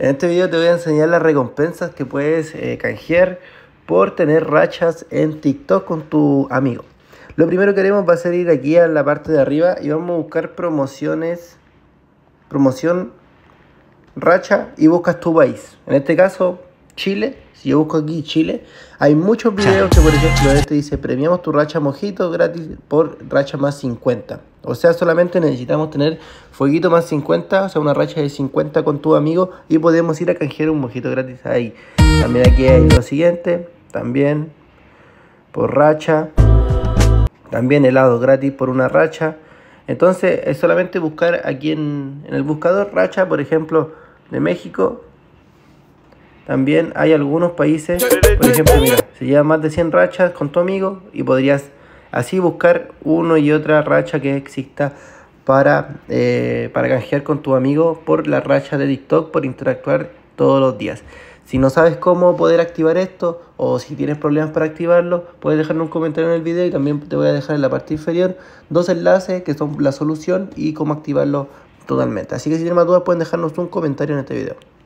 En este video te voy a enseñar las recompensas que puedes eh, canjear por tener rachas en TikTok con tu amigo. Lo primero que haremos va a ser ir aquí a la parte de arriba y vamos a buscar promociones, promoción, racha y buscas tu país. En este caso, Chile. Si yo busco aquí Chile, hay muchos videos que por ejemplo este dice premiamos tu racha mojito gratis por racha más 50. O sea, solamente necesitamos tener fueguito más 50, o sea, una racha de 50 con tu amigo y podemos ir a canjear un mojito gratis ahí. También aquí hay lo siguiente, también por racha, también helado gratis por una racha. Entonces es solamente buscar aquí en, el buscador racha, por ejemplo, de México. También hay algunos países, por ejemplo, mira, si llevas más de 100 rachas con tu amigo y podrías Así buscar uno y otra racha que exista para, eh, para canjear con tu amigo por la racha de TikTok, por interactuar todos los días. Si no sabes cómo poder activar esto o si tienes problemas para activarlo, puedes dejarme un comentario en el video y también te voy a dejar en la parte inferior dos enlaces que son la solución y cómo activarlo totalmente. Así que si tienen más dudas pueden dejarnos un comentario en este video.